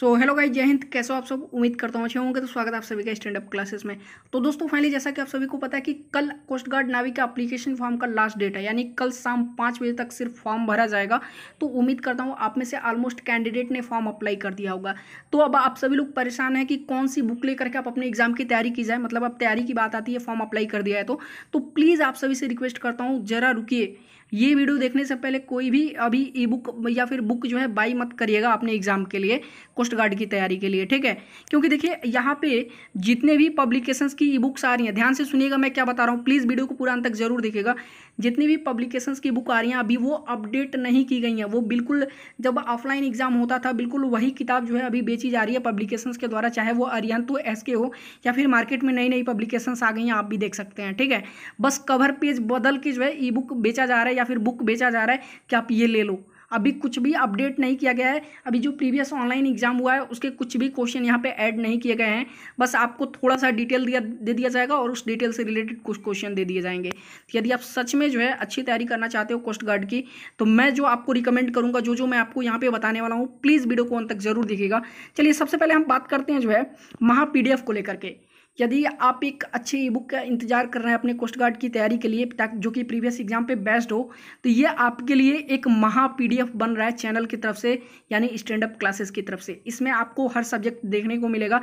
so hello guys जय हिंद कैसे हो आप सब उम्मीद करता हूँ अच्छे होंगे तो स्वागत आप सभी का स्टैंड अप क्लासेस में तो दोस्तों फाइनली जैसा कि आप सभी को पता है कि कल कोस्ट गार्ड नावी का एप्लीकेशन फॉर्म का लास्ट डेट है यानी कल शाम पाँच बजे तक सिर्फ फॉर्म भरा जाएगा तो उम्मीद करता हूँ आप में से ऑलमोस्ट कैंडिडेट ने फॉर्म अप्लाई कर दिया होगा तो अब आप सभी लोग परेशान है कि कौन सी बुक लेकर के आप अपने एग्जाम की तैयारी की जाए मतलब अब तैयारी की बात आती है फॉर्म अप्लाई कर दिया है तो, प्लीज़ तो आप सभी से रिक्वेस्ट करता हूँ जरा रुकी ये वीडियो देखने से पहले कोई भी अभी ई बुक या फिर बुक जो है बाई मत करिएगा अपने एग्जाम के लिए कोस्ट गार्ड की तैयारी के लिए ठीक है क्योंकि देखिए यहाँ पे जितने भी पब्लिकेशंस की ई बुक्स आ रही हैं ध्यान से सुनिएगा मैं क्या बता रहा हूँ प्लीज़ वीडियो को पूरा अंत तक जरूर देखिएगा जितनी भी पब्लिकेशंस की बुक आ रही हैं अभी वो अपडेट नहीं की गई हैं वो बिल्कुल जब ऑफलाइन एग्जाम होता था बिल्कुल वही किताब जो है अभी बेची जा रही है पब्लिकेशंस के द्वारा चाहे वो अरियंत हो एस के हो या फिर मार्केट में नई नई पब्लिकेशंस आ गई हैं आप भी देख सकते हैं ठीक है बस कवर पेज बदल के जो है ई बुक बेचा जा रहा है या फिर बुक बेचा जा रहा है कि आप ये ले लो अभी कुछ भी अपडेट नहीं किया गया है अभी जो प्रीवियस ऑनलाइन एग्जाम हुआ है उसके कुछ भी क्वेश्चन यहाँ पे ऐड नहीं किए गए हैं बस आपको थोड़ा सा डिटेल दिया दे दिया जाएगा और उस डिटेल से रिलेटेड कुछ क्वेश्चन दे दिए जाएंगे तो यदि आप सच में जो है अच्छी तैयारी करना चाहते हो कोस्ट गार्ड की तो मैं जो आपको रिकमेंड करूँगा जो जो मैं आपको यहाँ पर बताने वाला हूँ प्लीज़ वीडियो को अंत तक जरूर देखेगा चलिए सबसे पहले हम बात करते हैं जो है महा को लेकर के यदि आप एक अच्छे ई बुक का इंतजार कर रहे हैं अपने कोस्ट गार्ड की तैयारी के लिए ताकि जो कि प्रीवियस एग्जाम पे बेस्ट हो तो ये आपके लिए एक महा पीडीएफ बन रहा है चैनल की तरफ से यानी स्टैंड अप क्लासेस की तरफ से इसमें आपको हर सब्जेक्ट देखने को मिलेगा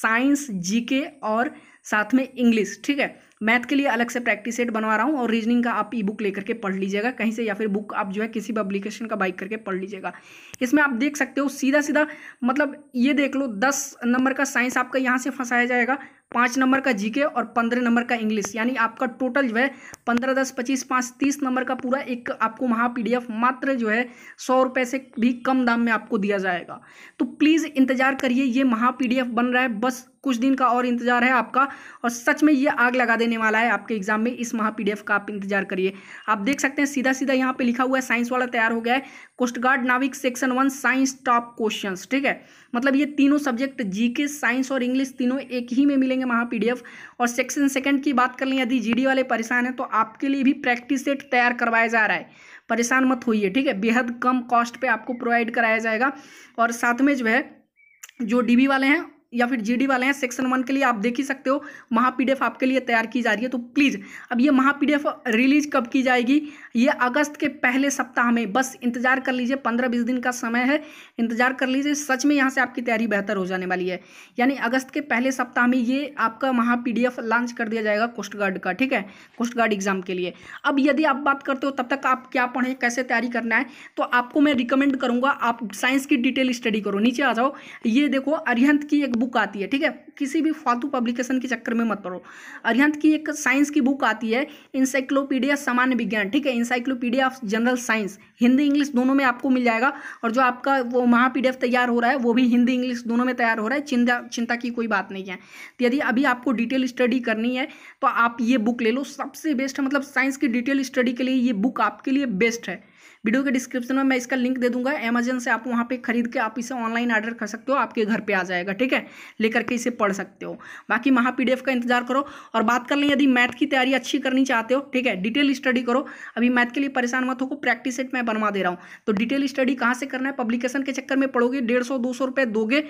साइंस जीके और साथ में इंग्लिश ठीक है मैथ के लिए अलग से प्रैक्टिस सेट बनवा रहा हूँ और रीजनिंग का आप ई बुक लेकर के पढ़ लीजिएगा कहीं से या फिर बुक आप जो है किसी पब्लिकेशन का बाइक करके पढ़ लीजिएगा इसमें आप देख सकते हो सीधा सीधा मतलब ये देख लो दस नंबर का साइंस आपका यहाँ से फंसाया जाएगा पाँच नंबर का जीके और पंद्रह नंबर का इंग्लिश यानी आपका टोटल जो है पंद्रह दस पच्चीस पाँच तीस नंबर का पूरा एक आपको वहाँ पी मात्र जो है सौ रुपये से भी कम दाम में आपको दिया जाएगा तो प्लीज़ इंतज़ार करिए ये महा पी बन रहा है बस कुछ दिन का और इंतज़ार है आपका और सच में ये आग लगा देने वाला है आपके एग्जाम में इस महा पी का आप इंतजार करिए आप देख सकते हैं सीधा सीधा यहाँ पे लिखा हुआ है साइंस वाला तैयार हो गया है कोस्ट गार्ड नाविक section one science top questions ठीक है मतलब ये तीनों सब्जेक्ट जीके साइंस और इंग्लिश तीनों एक ही में मिलेंगे महा पी और सेक्शन सेकेंड की बात कर लें यदि जी वाले परेशान हैं तो आपके लिए भी प्रैक्टिस सेट तैयार करवाया जा रहा है परेशान मत होइए ठीक है बेहद कम कॉस्ट पे आपको प्रोवाइड कराया जाएगा और साथ में जो है जो डीबी वाले हैं या फिर जीडी वाले हैं सेक्शन वन के लिए आप देख ही सकते हो महा पीडीएफ आपके लिए तैयार की जा रही है तो प्लीज़ अब ये महा पीडीएफ रिलीज कब की जाएगी ये अगस्त के पहले सप्ताह में बस इंतजार कर लीजिए पंद्रह बीस दिन का समय है इंतजार कर लीजिए सच में यहाँ से आपकी तैयारी बेहतर हो जाने वाली है यानी अगस्त के पहले सप्ताह में ये आपका महा पी लॉन्च कर दिया जाएगा कोस्ट गार्ड का ठीक है कोस्ट गार्ड एग्जाम के लिए अब यदि आप बात करते हो तब तक आप क्या पढ़ें कैसे तैयारी करना है तो आपको मैं रिकमेंड करूँगा आप साइंस की डिटेल स्टडी करो नीचे आ जाओ ये देखो अरिहंत की एक बुक आती है ठीक है किसी भी फालतू पब्लिकेशन के चक्कर में मत पढ़ो अरिहंत की एक साइंस की बुक आती है इंसाइक्लोपीडिया सामान्य विज्ञान ठीक है encyclopedia of general science Hindi English दोनों में आपको मिल जाएगा और जो आपका वो महापीडीएफ तैयार हो रहा है वो भी हिंदी इंग्लिश दोनों में तैयार हो रहा है चिंता चिंता की कोई बात नहीं है तो यदि अभी आपको डिटेल स्टडी करनी है तो आप ये बुक ले लो सबसे बेस्ट है मतलब साइंस की डिटेल स्टडी के लिए ये बुक आपके लिए बेस्ट है वीडियो के डिस्क्रिप्शन में मैं इसका लिंक दे दूंगा अमेजन से आप वहाँ पे खरीद के आप इसे ऑनलाइन ऑर्डर कर सकते हो आपके घर पे आ जाएगा ठीक है लेकर के इसे पढ़ सकते हो बाकी महा पी का इंतजार करो और बात कर लें यदि मैथ की तैयारी अच्छी करनी चाहते हो ठीक है डिटेल स्टडी करो अभी मैथ के लिए परेशान मत हो प्रैक्टिस सेट मैं बनवा दे रहा हूँ तो डिटेल स्टडी कहाँ से करना है पब्लिकेशन के चक्कर में पढ़ोगे डेढ़ सौ दो सौ दोगे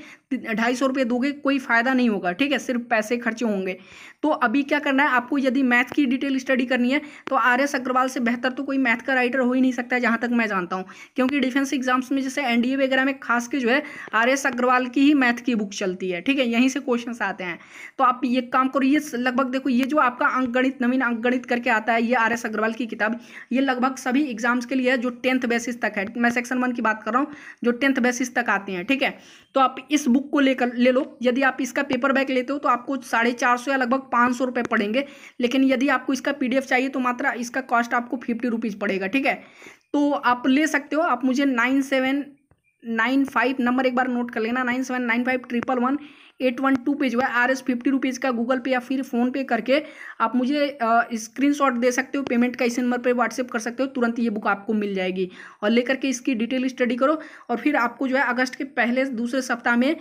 ढाई सौ रुपये दोगे कोई फ़ायदा नहीं होगा ठीक है सिर्फ पैसे खर्चे होंगे तो अभी क्या करना है आपको यदि मैथ की डिटेल स्टडी करनी है तो आर एस अग्रवाल से बेहतर तो कोई मैथ का राइटर हो ही नहीं सकता है जहाँ तक तक मैं जानता हूँ क्योंकि डिफेंस एग्जाम्स में जैसे एन वगैरह में खास के जो है आर एस अग्रवाल की ही मैथ की बुक चलती है ठीक है यहीं से क्वेश्चन आते हैं तो आप ये काम करो ये लगभग देखो ये जो आपका अंक गणित नवीन अंक गणित करके आता है ये आर एस अग्रवाल की किताब ये लगभग सभी एग्जाम्स के लिए है जो टेंथ बेसिस तक है मैं सेक्शन वन की बात कर रहा हूँ जो टेंथ बेसिस तक आती हैं ठीक है तो आप इस बुक को लेकर ले लो यदि आप इसका पेपर बैक लेते हो तो आपको साढ़े चार सौ या लगभग पाँच सौ रुपये पड़ेंगे लेकिन यदि आपको इसका पीडीएफ चाहिए तो मात्रा इसका कॉस्ट आपको फिफ्टी रुपीज़ पड़ेगा ठीक है तो आप ले सकते हो आप मुझे नाइन सेवन नाइन फाइव नंबर एक बार नोट कर लेना nine seven nine five triple one eight one two पे जो है आर एस फिफ्टी रुपीज़ का गूगल पे या फिर फ़ोनपे करके आप मुझे स्क्रीन शॉट दे सकते हो पेमेंट का इसी नंबर पर व्हाट्सएप कर सकते हो तुरंत ये बुक आपको मिल जाएगी और लेकर के इसकी डिटेल स्टडी करो और फिर आपको जो है अगस्त के पहले दूसरे सप्ताह में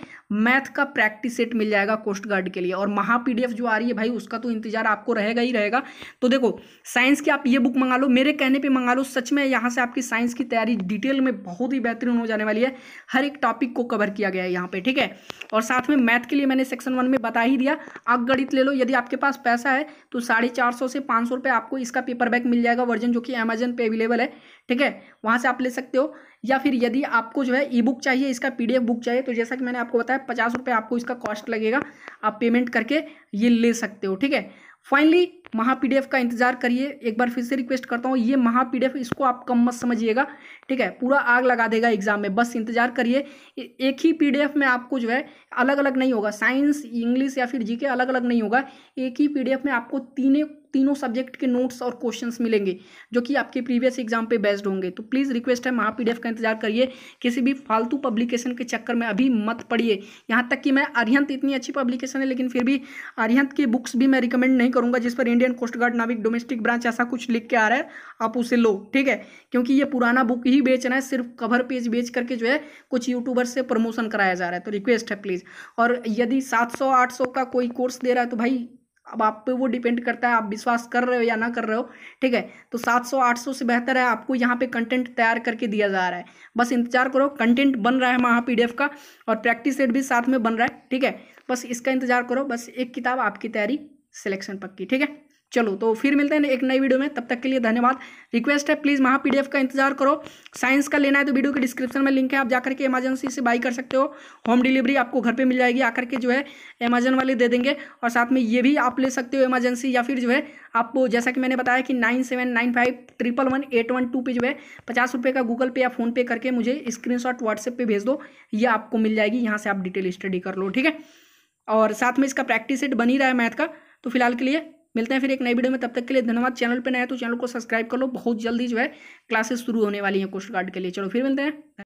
मैथ का प्रैक्टिस सेट मिल जाएगा कोस्ट गार्ड के लिए और महा पी जो आ रही है भाई उसका तो इंतजार आपको रहेगा ही रहेगा तो देखो साइंस की आप ये बुक मंगा लो मेरे कहने पर मंगा लो सच में यहाँ से आपकी साइंस की तैयारी डिटेल में बहुत ही बेहतरीन हो जाने वाली है हर एक टॉपिक को कवर किया गया है यहाँ पर ठीक है और साथ में मैथ मैथ के लिए मैंने सेक्शन वन में बता ही दिया आप गणित ले लो यदि आपके पास पैसा है तो साढ़े चार सौ से पाँच सौ रुपये आपको इसका पेपर बैग मिल जाएगा वर्जन जो कि अमेजन पे अवेलेबल है ठीक है वहाँ से आप ले सकते हो या फिर यदि आपको जो है ई बुक चाहिए इसका पी बुक चाहिए तो जैसा कि मैंने आपको बताया पचास रुपये आपको इसका कॉस्ट लगेगा आप पेमेंट करके ये ले सकते हो ठीक है फाइनली महा पी का इंतजार करिए एक बार फिर से रिक्वेस्ट करता हूँ ये महा पी इसको आप कम मत समझिएगा ठीक है पूरा आग लगा देगा एग्जाम में बस इंतजार करिए एक ही पी में आपको जो है अलग अलग नहीं होगा साइंस इंग्लिश या फिर जीके अलग अलग नहीं होगा एक ही पी में आपको तीनों तीनों सब्जेक्ट के नोट्स और क्वेश्चन मिलेंगे जो कि आपके प्रीवियस एग्जाम पे बेस्ड होंगे तो प्लीज़ रिक्वेस्ट है महा पी का इंतजार करिए किसी भी फालतू पब्लिकेशन के चक्कर में अभी मत पढ़िए यहाँ तक कि मैं अरिहंत इतनी अच्छी पब्लिकेशन है लेकिन फिर भी अरिहंत की बुक्स भी मैं रिकमेंड नहीं करूँगा जिस पर इंडियन कोस्ट गार्ड नाविक डोमेस्टिक ब्रांच ऐसा कुछ लिख के आ रहा है आप उसे लो ठीक है क्योंकि ये पुराना बुक ही बेचना है सिर्फ कवर पेज बेच करके जो है कुछ यूट्यूबर से प्रमोशन कराया जा रहा है तो रिक्वेस्ट है प्लीज़ और यदि सात सौ आठ सौ का कोई कोर्स दे रहा है तो भाई अब आप पे वो डिपेंड करता है आप विश्वास कर रहे हो या ना कर रहे हो ठीक है तो 700 800 से बेहतर है आपको यहाँ पे कंटेंट तैयार करके दिया जा रहा है बस इंतजार करो कंटेंट बन रहा है वहाँ पीडीएफ का और प्रैक्टिस सेट भी साथ में बन रहा है ठीक है बस इसका इंतजार करो बस एक किताब आपकी तैयारी सिलेक्शन पक्की ठीक है चलो तो फिर मिलते हैं एक नई वीडियो में तब तक के लिए धन्यवाद रिक्वेस्ट है प्लीज़ वहाँ पीडीएफ का इंतजार करो साइंस का लेना है तो वीडियो के डिस्क्रिप्शन में लिंक है आप जाकर के एमरजेंसी से बाई कर सकते हो होम डिलीवरी आपको घर पर मिल जाएगी आकर के जो है अमेजन वाले दे देंगे और साथ में ये भी आप ले सकते हो एमरजेंसी या फिर जो है आपको जैसा कि मैंने बताया कि nine seven nine five triple one eight one two पे जो है पचास रुपये का गूगल पे या फ़ोनपे करके मुझे शॉट व्हाट्सएप पे भेज दो ये आपको मिल जाएगी यहाँ से आप डिटेल स्टडी कर लो ठीक है और साथ में इसका प्रैक्टिस सेट बनी रहा है मैथ का तो फिलहाल के लिए मिलते हैं फिर एक नई वीडियो में तब तक के लिए धन्यवाद चैनल पर नया तो चैनल को सब्सक्राइब कर लो बहुत जल्दी जो है क्लासेस शुरू होने वाली हैं कोस्ट गार्ड के लिए चलो फिर मिलते हैं